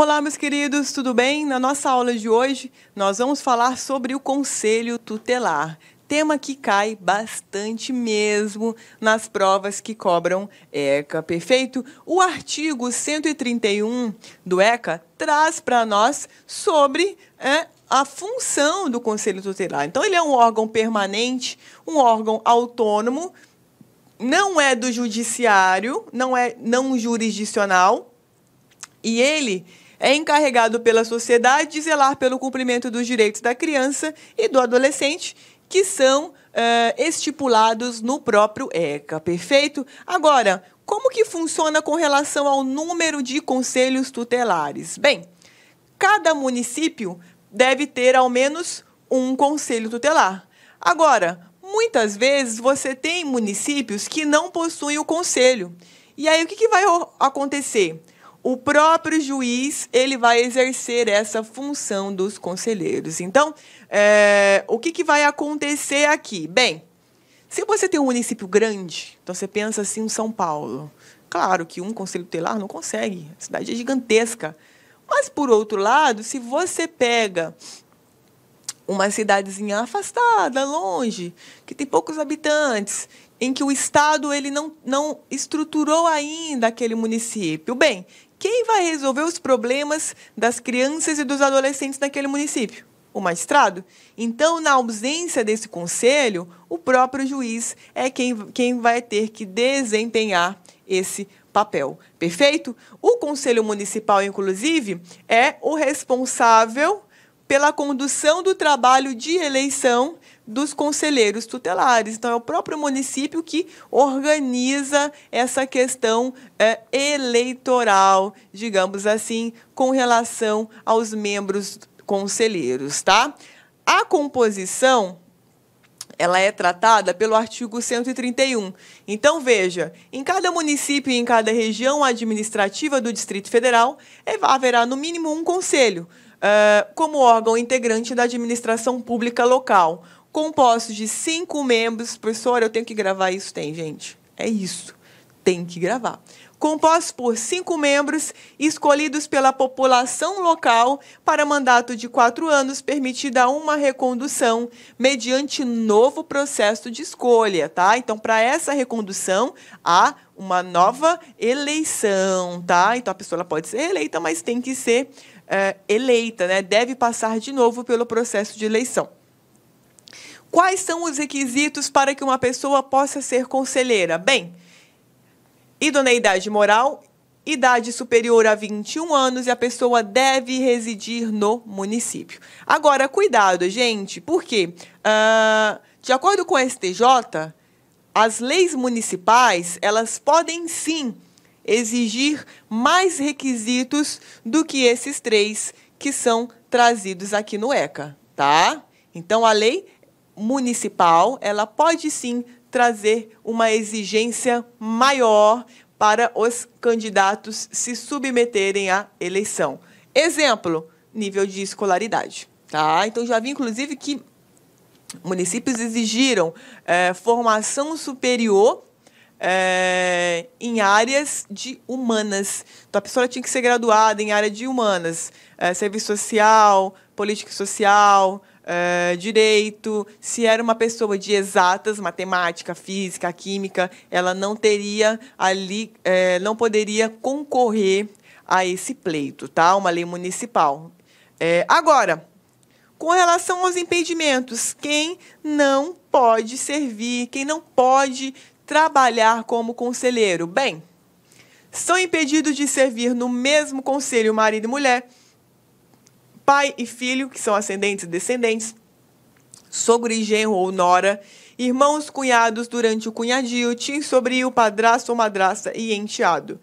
Olá, meus queridos, tudo bem? Na nossa aula de hoje, nós vamos falar sobre o conselho tutelar, tema que cai bastante mesmo nas provas que cobram ECA, perfeito? O artigo 131 do ECA traz para nós sobre é, a função do conselho tutelar. Então, ele é um órgão permanente, um órgão autônomo, não é do judiciário, não é não jurisdicional, e ele é encarregado pela sociedade de zelar pelo cumprimento dos direitos da criança e do adolescente, que são uh, estipulados no próprio ECA, perfeito? Agora, como que funciona com relação ao número de conselhos tutelares? Bem, cada município deve ter ao menos um conselho tutelar. Agora, muitas vezes você tem municípios que não possuem o conselho. E aí o que, que vai acontecer? o próprio juiz ele vai exercer essa função dos conselheiros. Então, é, o que, que vai acontecer aqui? Bem, se você tem um município grande, então você pensa assim em São Paulo. Claro que um conselho tutelar não consegue, a cidade é gigantesca. Mas, por outro lado, se você pega uma cidadezinha afastada, longe, que tem poucos habitantes, em que o Estado ele não, não estruturou ainda aquele município. Bem, quem vai resolver os problemas das crianças e dos adolescentes naquele município? O magistrado? Então, na ausência desse conselho, o próprio juiz é quem, quem vai ter que desempenhar esse papel. Perfeito? O conselho municipal, inclusive, é o responsável pela condução do trabalho de eleição dos conselheiros tutelares. Então, é o próprio município que organiza essa questão é, eleitoral, digamos assim, com relação aos membros conselheiros, tá? A composição ela é tratada pelo artigo 131. Então, veja, em cada município e em cada região administrativa do Distrito Federal, é, haverá no mínimo um conselho, como órgão integrante da administração pública local, composto de cinco membros. Professora, eu tenho que gravar isso? Tem, gente. É isso. Tem que gravar. Composto por cinco membros, escolhidos pela população local para mandato de quatro anos, permitida uma recondução mediante novo processo de escolha, tá? Então, para essa recondução, há uma nova eleição, tá? Então, a pessoa pode ser eleita, mas tem que ser eh, eleita, né? deve passar de novo pelo processo de eleição. Quais são os requisitos para que uma pessoa possa ser conselheira? Bem, idoneidade moral, idade superior a 21 anos e a pessoa deve residir no município. Agora, cuidado, gente, porque uh, de acordo com o STJ, as leis municipais elas podem sim exigir mais requisitos do que esses três que são trazidos aqui no ECA, tá? Então a lei municipal, ela pode sim trazer uma exigência maior para os candidatos se submeterem à eleição. Exemplo, nível de escolaridade, tá? Então já vi inclusive que municípios exigiram é, formação superior é, em áreas de humanas. Então, a pessoa tinha que ser graduada em área de humanas, é, serviço social, política social, é, direito. Se era uma pessoa de exatas, matemática, física, química, ela não teria ali, é, não poderia concorrer a esse pleito, tá? Uma lei municipal. É, agora, com relação aos impedimentos, quem não pode servir, quem não pode trabalhar como conselheiro? Bem, são impedidos de servir no mesmo conselho marido e mulher, pai e filho, que são ascendentes e descendentes, sogro e genro ou nora, irmãos, cunhados durante o cunhadio, tio, sobrinho, padrasto ou madrasta e enteado.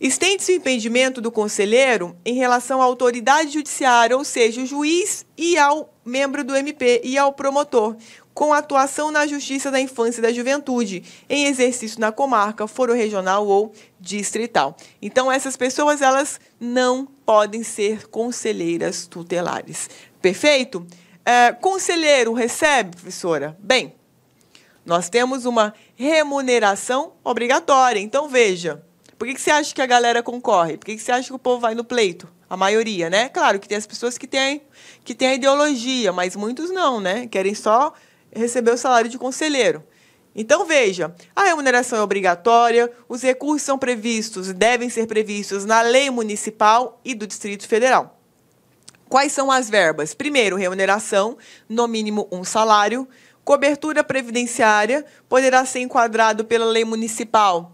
Estende-se o impedimento do conselheiro em relação à autoridade judiciária, ou seja, o juiz e ao membro do MP e ao promotor, com atuação na Justiça da Infância e da Juventude, em exercício na comarca, foro regional ou distrital. Então essas pessoas elas não podem ser conselheiras tutelares. Perfeito? É, conselheiro recebe, professora? Bem, nós temos uma remuneração obrigatória. Então veja, por que, que você acha que a galera concorre? Por que, que você acha que o povo vai no pleito? A maioria, né? Claro que tem as pessoas que têm que têm a ideologia, mas muitos não, né? Querem só receber o salário de conselheiro. Então veja, a remuneração é obrigatória, os recursos são previstos, devem ser previstos na lei municipal e do Distrito Federal. Quais são as verbas? Primeiro, remuneração, no mínimo um salário. Cobertura previdenciária poderá ser enquadrado pela lei municipal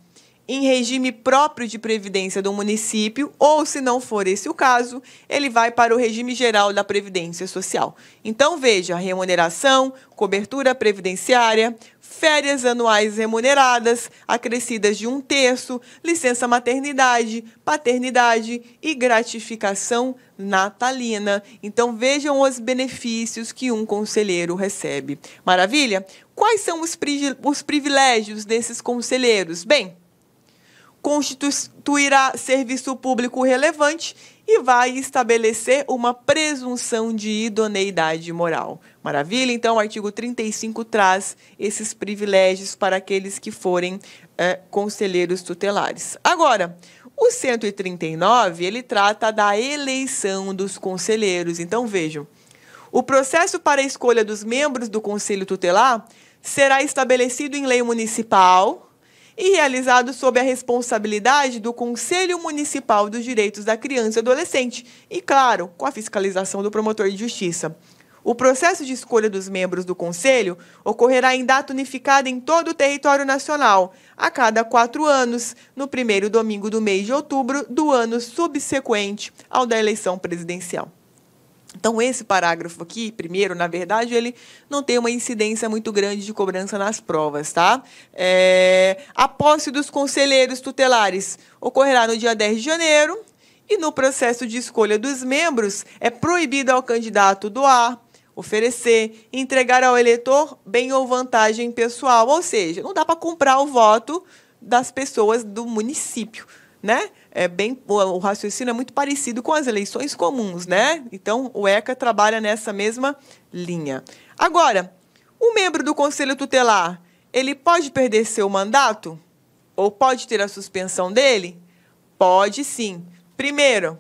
em regime próprio de previdência do município, ou se não for esse o caso, ele vai para o regime geral da previdência social. Então veja, remuneração, cobertura previdenciária, férias anuais remuneradas, acrescidas de um terço, licença maternidade, paternidade e gratificação natalina. Então vejam os benefícios que um conselheiro recebe. Maravilha? Quais são os, pri os privilégios desses conselheiros? Bem, constituirá serviço público relevante e vai estabelecer uma presunção de idoneidade moral. Maravilha? Então, o artigo 35 traz esses privilégios para aqueles que forem é, conselheiros tutelares. Agora, o 139, ele trata da eleição dos conselheiros. Então, vejam, o processo para a escolha dos membros do conselho tutelar será estabelecido em lei municipal, e realizado sob a responsabilidade do Conselho Municipal dos Direitos da Criança e Adolescente e, claro, com a fiscalização do promotor de justiça. O processo de escolha dos membros do Conselho ocorrerá em data unificada em todo o território nacional, a cada quatro anos, no primeiro domingo do mês de outubro do ano subsequente ao da eleição presidencial. Então, esse parágrafo aqui, primeiro, na verdade, ele não tem uma incidência muito grande de cobrança nas provas, tá? É, a posse dos conselheiros tutelares ocorrerá no dia 10 de janeiro e no processo de escolha dos membros é proibido ao candidato doar, oferecer, entregar ao eleitor bem ou vantagem pessoal, ou seja, não dá para comprar o voto das pessoas do município né? É bem, o raciocínio é muito parecido com as eleições comuns, né? Então, o ECA trabalha nessa mesma linha. Agora, o membro do Conselho Tutelar, ele pode perder seu mandato? Ou pode ter a suspensão dele? Pode sim. Primeiro,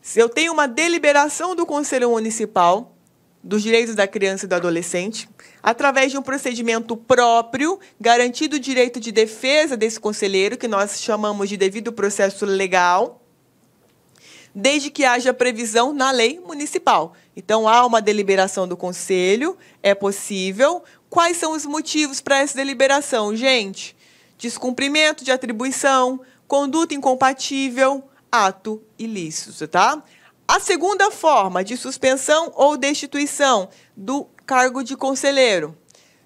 se eu tenho uma deliberação do Conselho Municipal dos direitos da criança e do adolescente, através de um procedimento próprio, garantido o direito de defesa desse conselheiro, que nós chamamos de devido processo legal, desde que haja previsão na lei municipal. Então, há uma deliberação do conselho, é possível. Quais são os motivos para essa deliberação, gente? Descumprimento de atribuição, conduta incompatível, ato ilícito, tá? A segunda forma de suspensão ou destituição do cargo de conselheiro.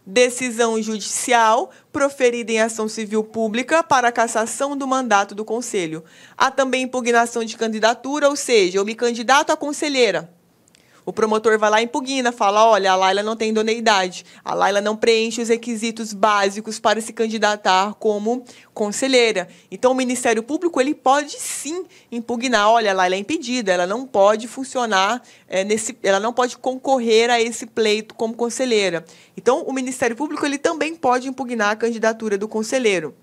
Decisão judicial proferida em ação civil pública para cassação do mandato do conselho. Há também impugnação de candidatura, ou seja, eu me candidato a conselheira o promotor vai lá e impugna, fala: olha, a Laila não tem idoneidade, a Laila não preenche os requisitos básicos para se candidatar como conselheira. Então, o Ministério Público ele pode sim impugnar: olha, a Laila é impedida, ela não pode funcionar é, nesse, ela não pode concorrer a esse pleito como conselheira. Então, o Ministério Público ele também pode impugnar a candidatura do conselheiro.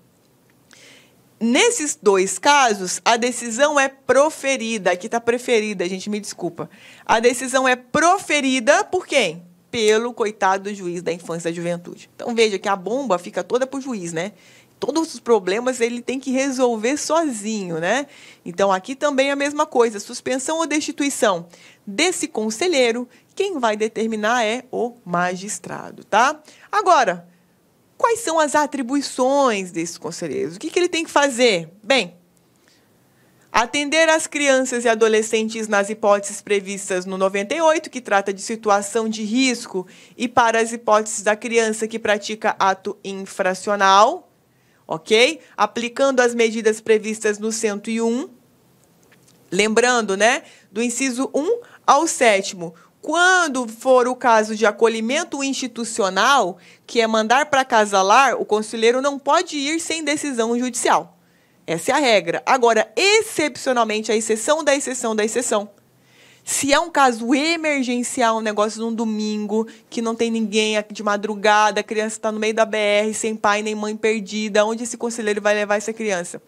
Nesses dois casos, a decisão é proferida. Aqui está preferida, gente, me desculpa. A decisão é proferida por quem? Pelo coitado do juiz da infância e da juventude. Então veja que a bomba fica toda para o juiz, né? Todos os problemas ele tem que resolver sozinho, né? Então aqui também é a mesma coisa: suspensão ou destituição desse conselheiro, quem vai determinar é o magistrado, tá? Agora, Quais são as atribuições desses conselheiros? O que, que ele tem que fazer? Bem, Atender as crianças e adolescentes nas hipóteses previstas no 98, que trata de situação de risco, e para as hipóteses da criança que pratica ato infracional, ok? Aplicando as medidas previstas no 101. Lembrando, né? Do inciso 1 ao 7, quando for o caso de acolhimento institucional, que é mandar para lar, o conselheiro não pode ir sem decisão judicial. Essa é a regra. Agora, excepcionalmente, a exceção da exceção da exceção. Se é um caso emergencial, um negócio num domingo, que não tem ninguém é de madrugada, a criança está no meio da BR, sem pai nem mãe perdida, onde esse conselheiro vai levar essa criança?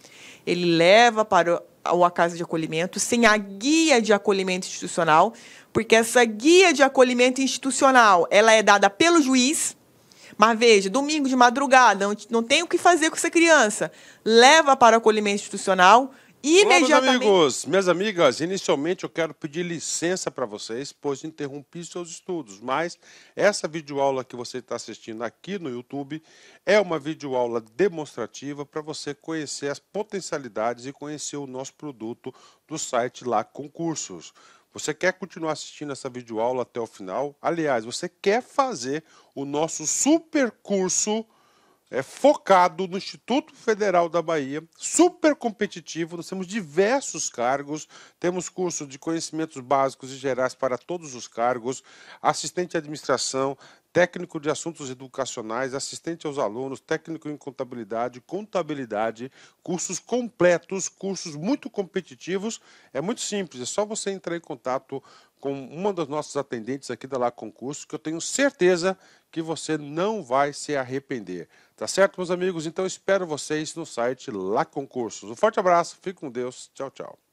Ele leva para ou a casa de acolhimento, sem a guia de acolhimento institucional, porque essa guia de acolhimento institucional, ela é dada pelo juiz, mas veja, domingo de madrugada, não, não tem o que fazer com essa criança. Leva para o acolhimento institucional imediatamente. Olá, meus amigos, minhas amigas, inicialmente eu quero pedir licença para vocês, pois interrompi seus estudos, mas essa videoaula que você está assistindo aqui no YouTube é uma videoaula demonstrativa para você conhecer as potencialidades e conhecer o nosso produto do site lá Concursos. Você quer continuar assistindo essa videoaula até o final? Aliás, você quer fazer o nosso super curso é focado no Instituto Federal da Bahia, super competitivo. Nós temos diversos cargos, temos curso de conhecimentos básicos e gerais para todos os cargos, assistente de administração, técnico de assuntos educacionais, assistente aos alunos, técnico em contabilidade, contabilidade, cursos completos, cursos muito competitivos. É muito simples, é só você entrar em contato com uma das nossas atendentes aqui da Lá Concurso, que eu tenho certeza que você não vai se arrepender. Tá certo, meus amigos? Então espero vocês no site Lá Concursos. Um forte abraço, fique com Deus, tchau, tchau.